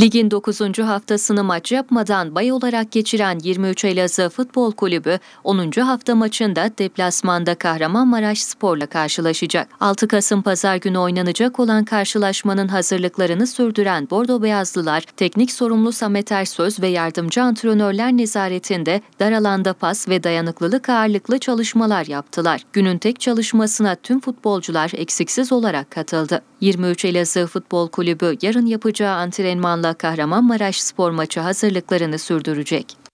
Ligin 9. haftasını maç yapmadan bay olarak geçiren 23 Elazığ Futbol Kulübü 10. hafta maçında deplasmanda Kahramanmaraş Spor'la karşılaşacak. 6 Kasım Pazar günü oynanacak olan karşılaşmanın hazırlıklarını sürdüren Bordo Beyazlılar, teknik sorumlu Samet Ersöz ve yardımcı antrenörler nezaretinde dar alanda pas ve dayanıklılık ağırlıklı çalışmalar yaptılar. Günün tek çalışmasına tüm futbolcular eksiksiz olarak katıldı. 23 Elazığ Futbol Kulübü yarın yapacağı antrenmanla İstanbul'da Kahramanmaraş spor maçı hazırlıklarını sürdürecek.